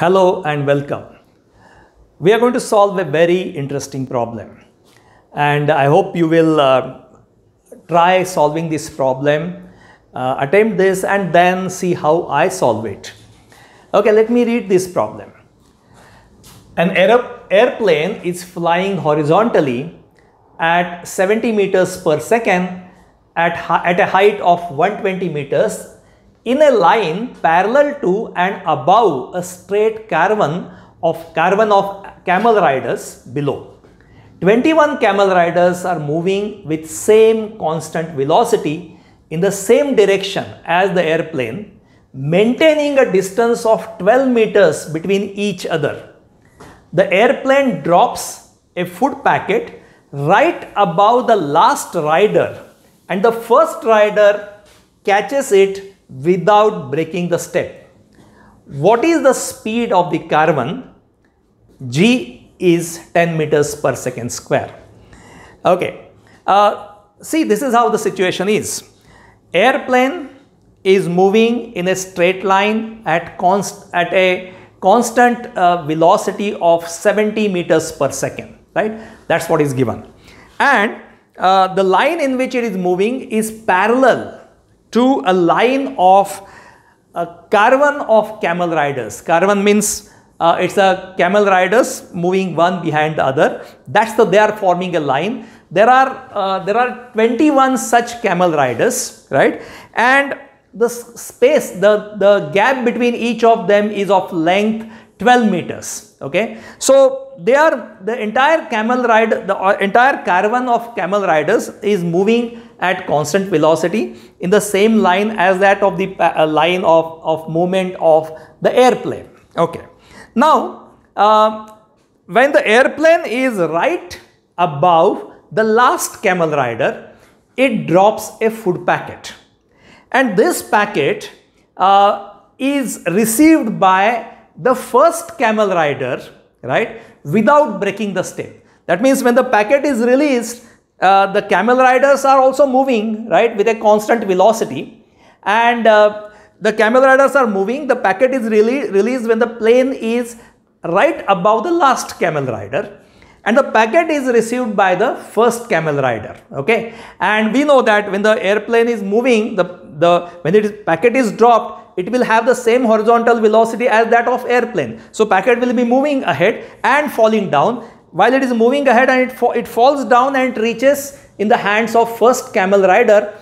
Hello and welcome. We are going to solve a very interesting problem and I hope you will uh, try solving this problem, uh, attempt this and then see how I solve it. Okay, let me read this problem. An aer airplane is flying horizontally at 70 meters per second at, at a height of 120 meters in a line parallel to and above a straight caravan of caravan of camel riders below. 21 camel riders are moving with same constant velocity in the same direction as the airplane, maintaining a distance of 12 meters between each other. The airplane drops a food packet right above the last rider and the first rider catches it without breaking the step. What is the speed of the carbon? G is 10 meters per second square. Okay. Uh, see, this is how the situation is. Airplane is moving in a straight line at, const at a constant uh, velocity of 70 meters per second, right? That's what is given. And uh, the line in which it is moving is parallel to a line of a caravan of camel riders. Caravan means uh, it's a camel riders moving one behind the other. That's the they are forming a line. There are uh, there are 21 such camel riders, right? And the space, the, the gap between each of them is of length 12 meters okay so they are the entire camel ride the uh, entire caravan of camel riders is moving at constant velocity in the same line as that of the uh, line of of movement of the airplane okay now uh, when the airplane is right above the last camel rider it drops a food packet and this packet uh, is received by the first camel rider, right, without breaking the step. That means when the packet is released, uh, the camel riders are also moving, right, with a constant velocity. And uh, the camel riders are moving, the packet is really released when the plane is right above the last camel rider and the packet is received by the first camel rider okay and we know that when the airplane is moving the the when it is packet is dropped it will have the same horizontal velocity as that of airplane. So packet will be moving ahead and falling down. While it is moving ahead and it, fa it falls down and reaches in the hands of first camel rider,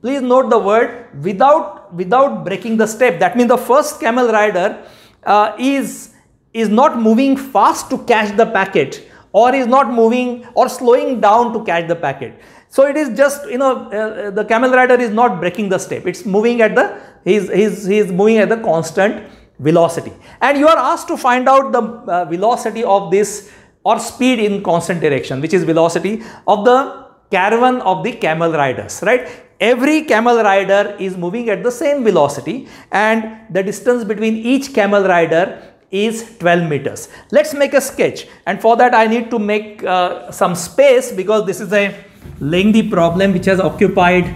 please note the word without, without breaking the step. That means the first camel rider uh, is, is not moving fast to catch the packet or is not moving or slowing down to catch the packet. So it is just, you know, uh, uh, the camel rider is not breaking the step. It's moving at the, he's, he's, he's moving at the constant velocity. And you are asked to find out the uh, velocity of this or speed in constant direction, which is velocity of the caravan of the camel riders, right? Every camel rider is moving at the same velocity and the distance between each camel rider is 12 meters. Let's make a sketch and for that I need to make uh, some space because this is a laying the problem which has occupied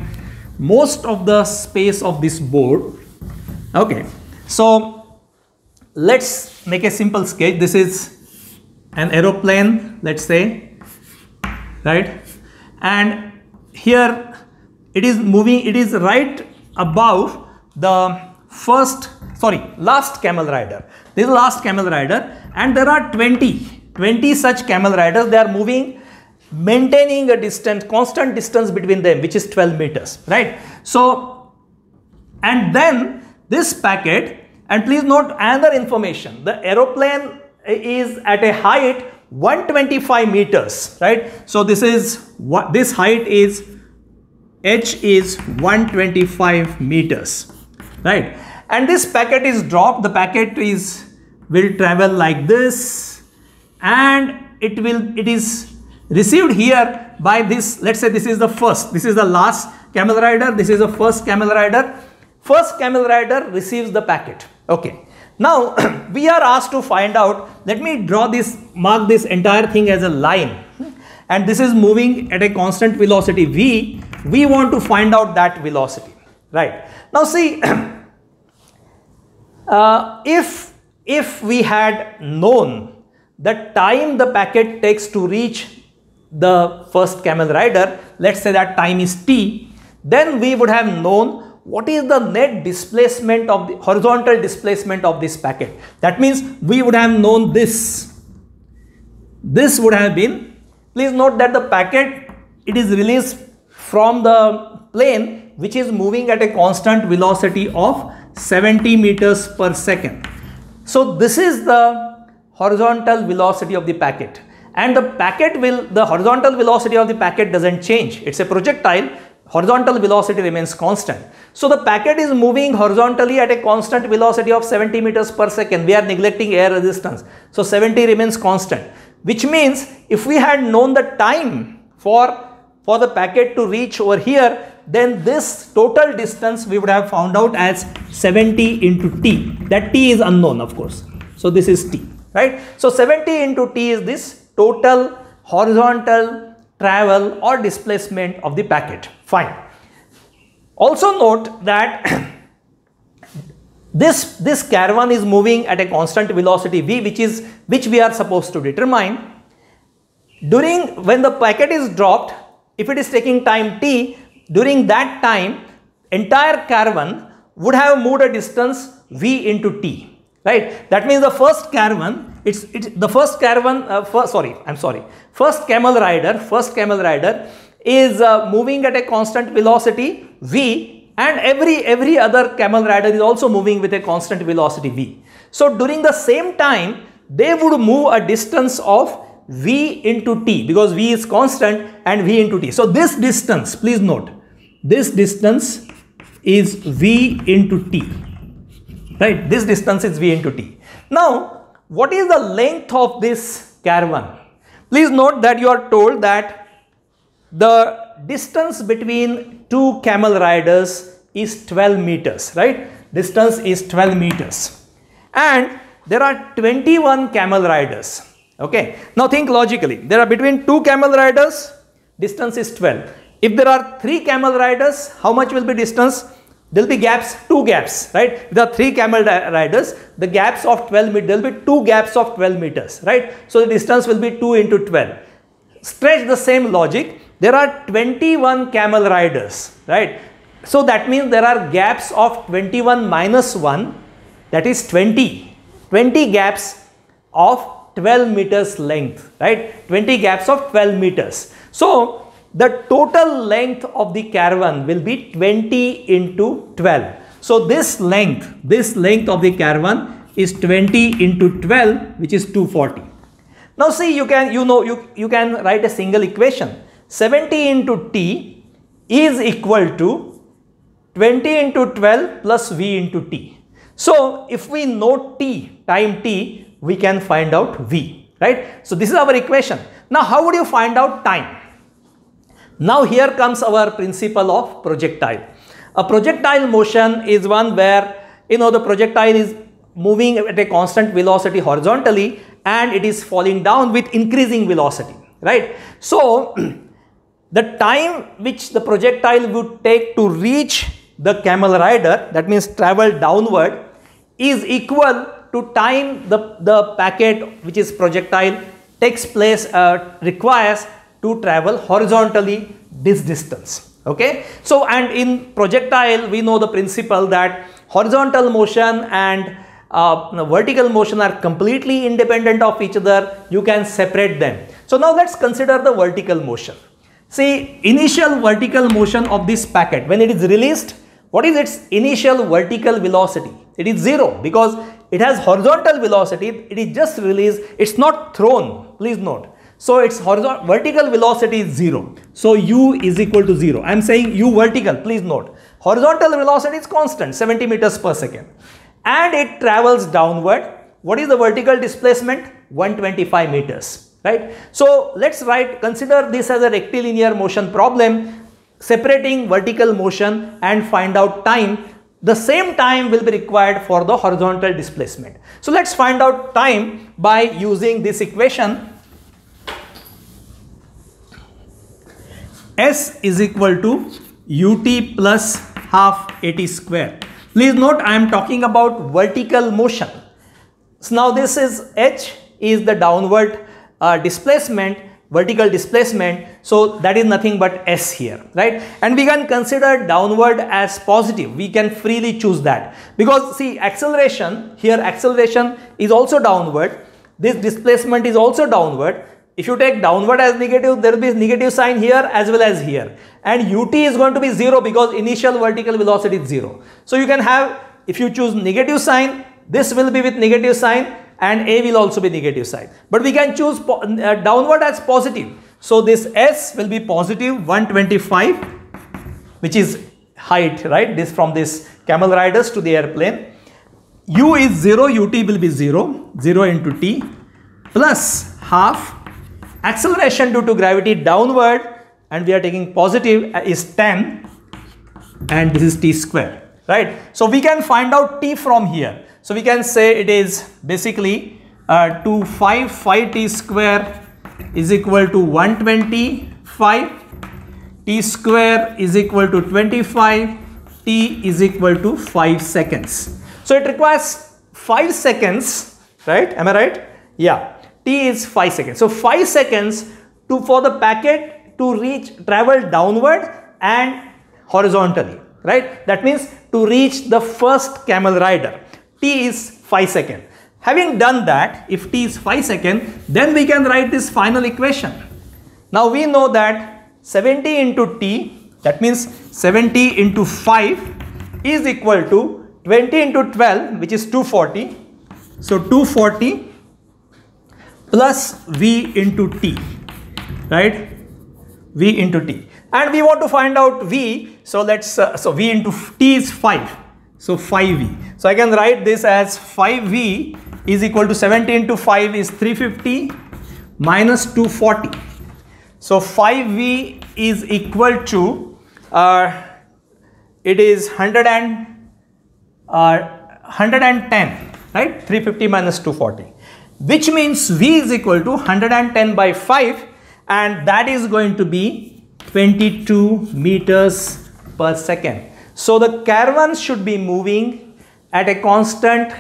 most of the space of this board. Okay, so let's make a simple sketch. This is an aeroplane, let's say, right? And here it is moving, it is right above the first, sorry, last camel rider. This is last camel rider and there are 20, 20 such camel riders. They are moving maintaining a distance, constant distance between them, which is 12 meters, right? So, and then this packet, and please note another information, the aeroplane is at a height 125 meters, right? So this is what this height is, h is 125 meters, right? And this packet is dropped, the packet is will travel like this and it will it is received here by this let's say this is the first this is the last camel rider this is the first camel rider first camel rider receives the packet okay now we are asked to find out let me draw this mark this entire thing as a line and this is moving at a constant velocity v we want to find out that velocity right now see uh, if if we had known the time the packet takes to reach the first camel rider, let's say that time is t, then we would have known what is the net displacement of the horizontal displacement of this packet. That means we would have known this. This would have been, please note that the packet, it is released from the plane which is moving at a constant velocity of 70 meters per second. So this is the horizontal velocity of the packet and the packet will, the horizontal velocity of the packet doesn't change. It's a projectile, horizontal velocity remains constant. So the packet is moving horizontally at a constant velocity of 70 meters per second. We are neglecting air resistance. So 70 remains constant, which means if we had known the time for, for the packet to reach over here, then this total distance we would have found out as 70 into t. That t is unknown, of course. So this is t, right? So 70 into t is this total horizontal travel or displacement of the packet. Fine. Also note that this, this caravan is moving at a constant velocity v which is which we are supposed to determine. During when the packet is dropped, if it is taking time t, during that time entire caravan would have moved a distance v into t right that means the first caravan it's it the first caravan uh, first, sorry i'm sorry first camel rider first camel rider is uh, moving at a constant velocity v and every every other camel rider is also moving with a constant velocity v so during the same time they would move a distance of v into t because v is constant and v into t so this distance please note this distance is v into t right this distance is v into t now what is the length of this caravan? Please note that you are told that the distance between two camel riders is 12 meters, right? Distance is 12 meters. And there are 21 camel riders, okay? Now think logically. There are between two camel riders, distance is 12. If there are three camel riders, how much will be distance? There will be gaps, two gaps, right? There are three camel riders. The gaps of 12 meters, there will be two gaps of 12 meters, right? So the distance will be 2 into 12. Stretch the same logic. There are 21 camel riders, right? So that means there are gaps of 21 minus 1, that is 20. 20 gaps of 12 meters length, right? 20 gaps of 12 meters. So the total length of the caravan will be 20 into 12. So this length, this length of the caravan is 20 into 12, which is 240. Now see, you can, you know, you, you can write a single equation. 70 into t is equal to 20 into 12 plus v into t. So if we know t, time t, we can find out v, right? So this is our equation. Now how would you find out time? Now here comes our principle of projectile. A projectile motion is one where you know the projectile is moving at a constant velocity horizontally and it is falling down with increasing velocity right. So the time which the projectile would take to reach the camel rider that means travel downward is equal to time the, the packet which is projectile takes place uh, requires to travel horizontally this distance. Okay. So, and in projectile, we know the principle that horizontal motion and uh, vertical motion are completely independent of each other. You can separate them. So, now let's consider the vertical motion. See, initial vertical motion of this packet, when it is released, what is its initial vertical velocity? It is zero because it has horizontal velocity. It is just released. It's not thrown. Please note so its horizontal vertical velocity is 0. So u is equal to 0. I am saying u vertical, please note. Horizontal velocity is constant, 70 meters per second. And it travels downward. What is the vertical displacement? 125 meters, right? So let's write, consider this as a rectilinear motion problem, separating vertical motion and find out time. The same time will be required for the horizontal displacement. So let's find out time by using this equation S is equal to ut plus half at square. Please note I am talking about vertical motion. So now this is h is the downward uh, displacement vertical displacement so that is nothing but s here right and we can consider downward as positive we can freely choose that because see acceleration here acceleration is also downward this displacement is also downward if you take downward as negative, there will be negative sign here as well as here. And ut is going to be 0 because initial vertical velocity is 0. So you can have, if you choose negative sign, this will be with negative sign and A will also be negative sign. But we can choose uh, downward as positive. So this S will be positive 125 which is height right this from this camel riders to the airplane. U is 0 UT will be 0 0 into T plus half acceleration due to gravity downward and we are taking positive uh, is 10 and this is t square right so we can find out t from here so we can say it is basically uh, 2 5 5 t square is equal to 125 t square is equal to 25 t is equal to 5 seconds so it requires 5 seconds right am i right yeah t is 5 seconds. So 5 seconds to for the packet to reach travel downward and horizontally right that means to reach the first camel rider t is 5 second having done that if t is 5 second then we can write this final equation now we know that 70 into t that means 70 into 5 is equal to 20 into 12 which is 240 so 240 plus V into T, right? V into T. And we want to find out V. So let's, uh, so V into T is 5. So 5V. So I can write this as 5V is equal to 70 into 5 is 350 minus 240. So 5V is equal to, uh, it is 100 and, uh, 110, right? 350 minus 240 which means V is equal to 110 by 5 and that is going to be 22 meters per second. So the caravans should be moving at a constant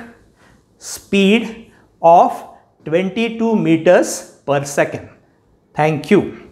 speed of 22 meters per second. Thank you.